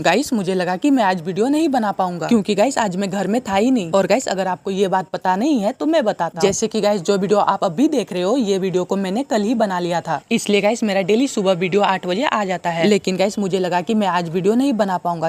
guys मुझे लगा कि मैं आज वीडियो नहीं बना पाऊंगा क्योंकि गाइस आज मैं घर में था ही नहीं और गाइस अगर आपको ये बात पता नहीं है तो मैं बताता जैसे कि गाइस जो वीडियो आप अभी देख रहे हो ये वीडियो को मैंने कल ही बना लिया था इसलिए गाइस मेरा डेली सुबह वीडियो आठ बजे आ जाता है लेकिन गाइस मुझे लगा की मैं आज वीडियो नहीं बना पाऊंगा